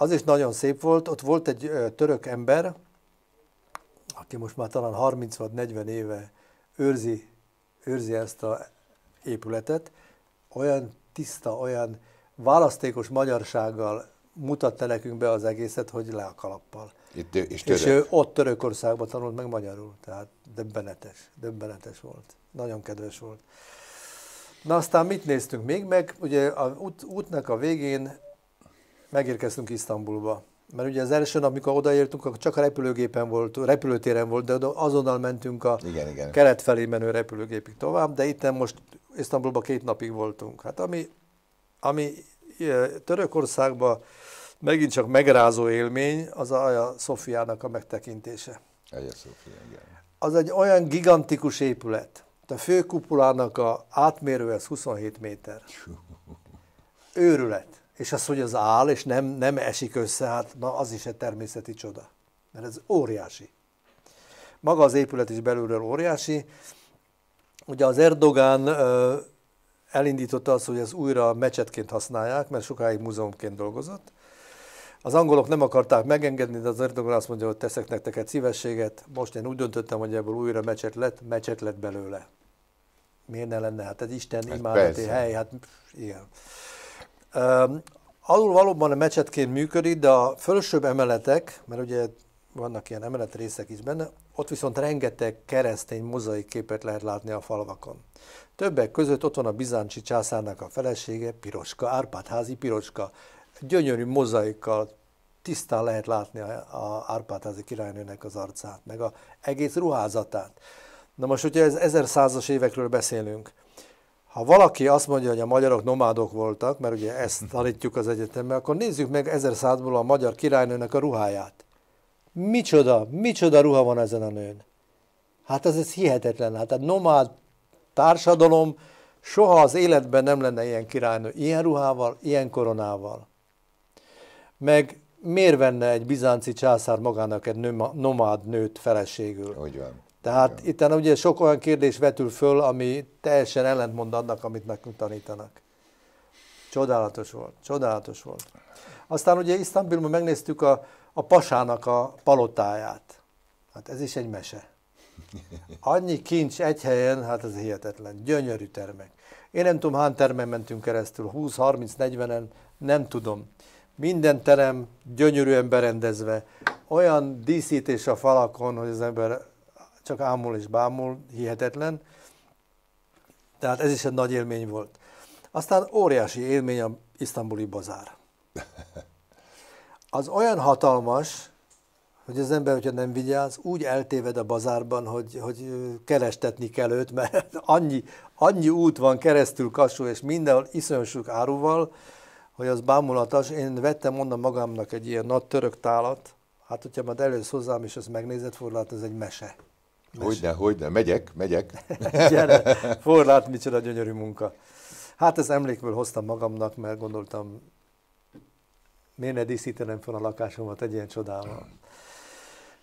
Az is nagyon szép volt, ott volt egy török ember, aki most már talán 30 vagy 40 éve őrzi, őrzi ezt a épületet, olyan tiszta, olyan választékos magyarsággal mutatta nekünk be az egészet, hogy le a kalappal. Itt, és, és ő ott Törökországban tanult meg magyarul, tehát döbbenetes, döbbenetes volt. Nagyon kedves volt. Na aztán mit néztünk még meg? Ugye a út, útnak a végén megérkeztünk Isztambulba. Mert ugye az első nap, mikor odaértünk, csak a repülőgépen volt, repülőtéren volt, de azonnal mentünk a igen, igen. kelet felé menő repülőgépig tovább, de itt most Isztambulba két napig voltunk. Hát ami, ami Törökországban megint csak megrázó élmény, az a a Szofiának a megtekintése. Egyes Szofia, igen. Az egy olyan gigantikus épület. A főkupulának a átmérő az 27 méter. Őrület és az, hogy az áll, és nem, nem esik össze, hát na az is egy természeti csoda. Mert ez óriási. Maga az épület is belülről óriási. Ugye az Erdogán ö, elindította azt, hogy ez újra mecsetként használják, mert sokáig múzeumként dolgozott. Az angolok nem akarták megengedni, de az Erdogan azt mondja, hogy teszek nektek egy szívességet. Most én úgy döntöttem, hogy ebből újra mecset lett, mecset lett belőle. Miért ne lenne? Hát egy Isten hát imádati hely, hát igen. Alul valóban a mecsetként működik, de a fölsőbb emeletek, mert ugye vannak ilyen emeletrészek részek is benne, ott viszont rengeteg keresztény mozaik képet lehet látni a falvakon. Többek között ott van a bizáncsi császárnak a felesége, Piroska, Árpádházi Piroska. Gyönyörű mozaikkal tisztán lehet látni a, a Árpádházi királynőnek az arcát, meg a egész ruházatát. Na most, hogyha ez 1100-as évekről beszélünk, ha valaki azt mondja, hogy a magyarok nomádok voltak, mert ugye ezt tanítjuk az egyetemben, akkor nézzük meg 1100-ból a magyar királynőnek a ruháját. Micsoda, micsoda ruha van ezen a nőn. Hát ez, ez hihetetlen. Hát a nomád társadalom soha az életben nem lenne ilyen királynő, ilyen ruhával, ilyen koronával. Meg miért venne egy bizánci császár magának egy nomád nőt feleségül? Úgy van. Tehát Igen. itten ugye sok olyan kérdés vetül föl, ami teljesen ellentmond annak, amit nekünk tanítanak. Csodálatos volt, csodálatos volt. Aztán ugye Isztambulban megnéztük a, a pasának a palotáját. Hát ez is egy mese. Annyi kincs egy helyen, hát ez hihetetlen. Gyönyörű termek. Én nem tudom, hány termen mentünk keresztül, 20, 30, 40-en, nem tudom. Minden terem gyönyörűen berendezve, olyan díszítés a falakon, hogy az ember csak ámul és bámul, hihetetlen. Tehát ez is egy nagy élmény volt. Aztán óriási élmény a isztambuli bazár. Az olyan hatalmas, hogy az ember, hogyha nem vigyáz, úgy eltéved a bazárban, hogy, hogy kerestetni kell őt, mert annyi, annyi út van keresztül kasú, és mindenhol iszonyos áruval, hogy az bámulatos. Én vettem onnan magamnak egy ilyen nagy török tálat, hát hogyha majd először hozzám, és ezt megnézett, fordulat, ez egy mese. Hogyne, hogyne, megyek, megyek. Gyere, forrát, micsoda gyönyörű munka. Hát ezt emlékből hoztam magamnak, mert gondoltam, miért ne díszítenem fel a lakásomat egy ilyen csodával.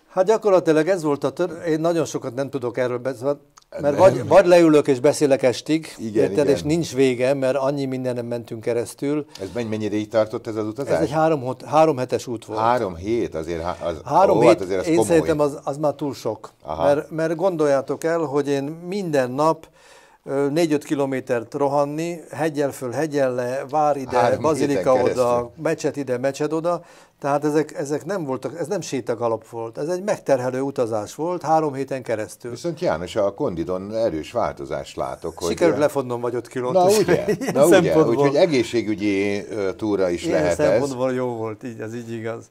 Hát gyakorlatilag ez volt a tör, én nagyon sokat nem tudok erről, beszélni. Szóval mert vagy, vagy leülök és beszélek estig, igen, érted, igen. és nincs vége, mert annyi mindenem mentünk keresztül. Ez mennyi, mennyire így tartott ez az utazás? Ez egy három, három hetes út volt. Három hét azért, az, három ó, hét, hát azért az én komoly. szerintem az, az már túl sok. Mert, mert gondoljátok el, hogy én minden nap 4-5 kilométert rohanni, hegyel föl, hegyel le, vár ide, Három bazilika oda, mecset ide, mecset oda. Tehát ezek, ezek nem voltak, ez nem sétagalop volt, ez egy megterhelő utazás volt három héten keresztül. Viszont János, a kondidon erős változást látok. Hogy Sikerült hogy... lefodnom vagy ott kilót. Na ugye, na ugye, úgyhogy egészségügyi túra is Ilyen lehet ez. jó volt, így, ez így igaz.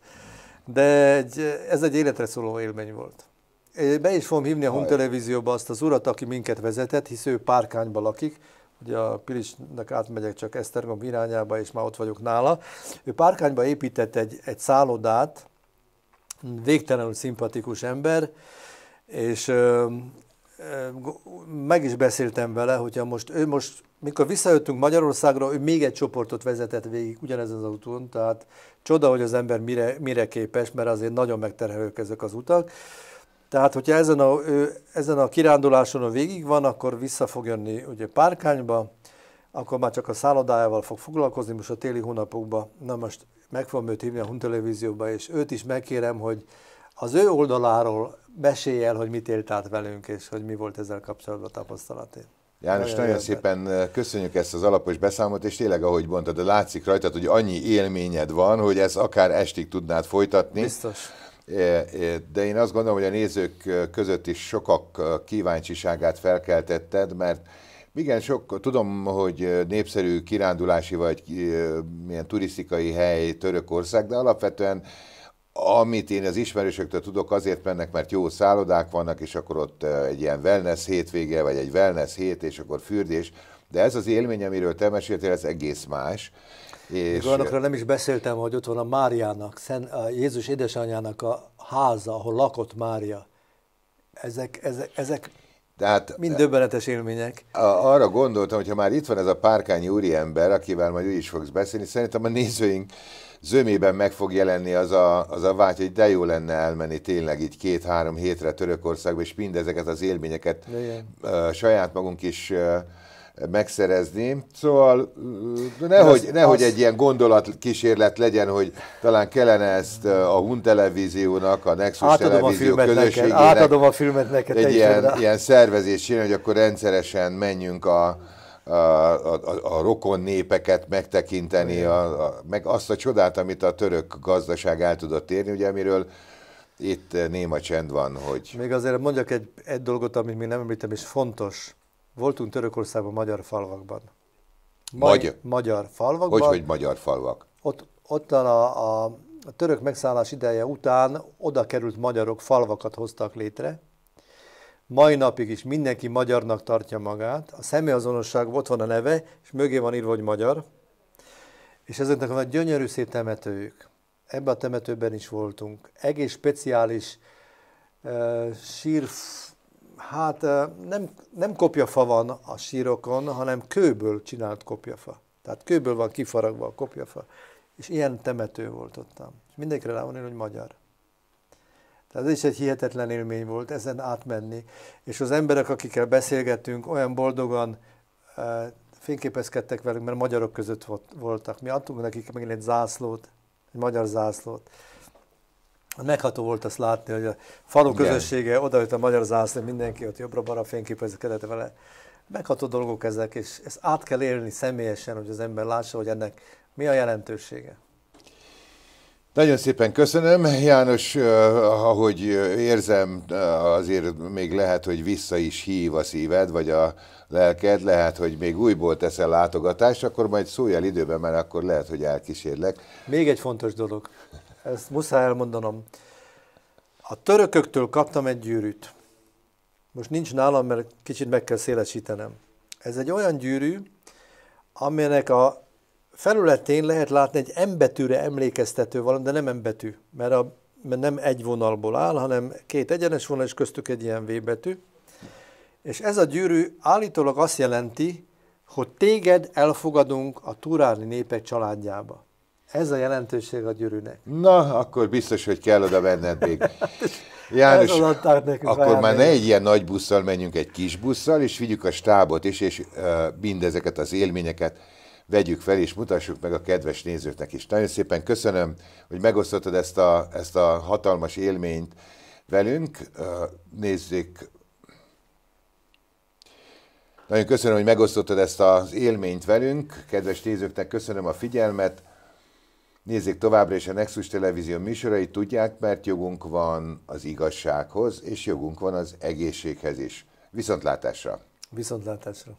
De egy, ez egy életre szóló élmény volt. Be is fogom hívni a Home Televízióba azt az urat, aki minket vezetett, hisz ő párkányban lakik, ugye a Pilisnek átmegyek csak Esztergom irányába, és már ott vagyok nála. Ő párkányban épített egy, egy szállodát, végtelenül szimpatikus ember, és ö, ö, meg is beszéltem vele, hogyha most ő most, mikor visszajöttünk Magyarországra, ő még egy csoportot vezetett végig ugyanezen az úton, tehát csoda, hogy az ember mire, mire képes, mert azért nagyon megterhelők ezek az utak. Tehát, hogyha ezen a, ezen a kiránduláson végig van, akkor vissza fog jönni ugye Párkányba, akkor már csak a szállodájával fog foglalkozni most a téli hónapokban. Na most meg fogom őt hívni a Hun Televízióba, és őt is megkérem, hogy az ő oldaláról mesélj el, hogy mit élt át velünk, és hogy mi volt ezzel kapcsolatban a tapasztalatét. János, nagyon, nagyon szépen köszönjük ezt az alapos beszámot, és tényleg, ahogy mondtad, látszik rajtad, hogy annyi élményed van, hogy ez akár estig tudnád folytatni. Biztos de én azt gondolom, hogy a nézők között is sokak kíváncsiságát felkeltetted, mert igen, sok, tudom, hogy népszerű kirándulási vagy milyen turisztikai hely Törökország, de alapvetően amit én az ismerősöktől tudok, azért mennek, mert jó szállodák vannak, és akkor ott egy ilyen wellness hétvége, vagy egy wellness hét, és akkor fürdés. De ez az élmény, amiről te meséltél, ez egész más. És Olyanokra nem is beszéltem, hogy ott van a Máriának, Szent, a Jézus édesanyjának a háza, ahol lakott Mária. Ezek, ezek, ezek tehát, mind döbbenetes élmények. A, arra gondoltam, hogy ha már itt van ez a párkányi úriember, akivel majd úgy is fogsz beszélni, szerintem a nézőink zömében meg fog jelenni az a, az a vágy, hogy de jó lenne elmenni tényleg így két-három hétre Törökországba, és mindezeket az élményeket uh, saját magunk is uh, megszerezni. Szóval nehogy, az, nehogy az... egy ilyen gondolatkísérlet legyen, hogy talán kellene ezt a Hun televíziónak, a Nexus átadom televízió a közösségének neked, átadom a filmet neked, egy ilyen, ilyen szervezés csinálni, hogy akkor rendszeresen menjünk a, a, a, a rokon népeket megtekinteni, a, a, meg azt a csodát, amit a török gazdaság el tudott érni, ugye amiről itt néma csend van, hogy... Még azért mondjak egy, egy dolgot, amit még nem említem, és fontos, Voltunk Törökországban, magyar falvakban. Magy- magyar? Magyar falvakban. Hogy, hogy magyar falvak? Ott, ottan a, a a török megszállás ideje után oda került magyarok falvakat hoztak létre. Mai napig is mindenki magyarnak tartja magát. A személyazonosság ott van a neve, és mögé van írva, hogy magyar. És ezeknek van gyönyörű szép temetőjük. Ebben a temetőben is voltunk. Egész speciális uh, sírf Hát nem, nem kopjafa van a sírokon, hanem kőből csinált kopjafa. Tehát kőből van kifaragva a kopjafa. És ilyen temető volt ottam. És mindenkire rá van én, hogy magyar. Tehát ez is egy hihetetlen élmény volt, ezen átmenni. És az emberek, akikkel beszélgettünk, olyan boldogan fényképezkedtek velünk, mert magyarok között voltak. Mi adtunk nekik meg egy zászlót, egy magyar zászlót. Megható volt azt látni, hogy a falu Igen. közössége jött a magyar zászló, mindenki ott jobbra-balra fényképezkedett vele. Megható dolgok ezek, és ezt át kell élni személyesen, hogy az ember lássa, hogy ennek mi a jelentősége. Nagyon szépen köszönöm. János, ahogy érzem, azért még lehet, hogy vissza is hív a szíved, vagy a lelked, lehet, hogy még újból teszel látogatást, akkor majd el időben, mert akkor lehet, hogy elkísérlek. Még egy fontos dolog ezt muszáj elmondanom. A törököktől kaptam egy gyűrűt. Most nincs nálam, mert kicsit meg kell szélesítenem. Ez egy olyan gyűrű, aminek a felületén lehet látni egy embetűre emlékeztető valami, de nem embetű, mert, a, mert nem egy vonalból áll, hanem két egyenes vonal, és köztük egy ilyen V betű. És ez a gyűrű állítólag azt jelenti, hogy téged elfogadunk a turáni népek családjába. Ez a jelentőség a gyűrűnek. Na, akkor biztos, hogy kell oda benned még. János, akkor már ne egy ilyen nagy busszal menjünk, egy kis busszal, és vigyük a stábot is, és mindezeket az élményeket vegyük fel, és mutassuk meg a kedves nézőknek is. Nagyon szépen köszönöm, hogy megosztottad ezt a, ezt a hatalmas élményt velünk. Nézzük. nézzék, nagyon köszönöm, hogy megosztottad ezt az élményt velünk. Kedves nézőknek köszönöm a figyelmet. Nézzék továbbra is a Nexus Televízió műsorai, tudják, mert jogunk van az igazsághoz, és jogunk van az egészséghez is. Viszontlátásra! Viszontlátásra!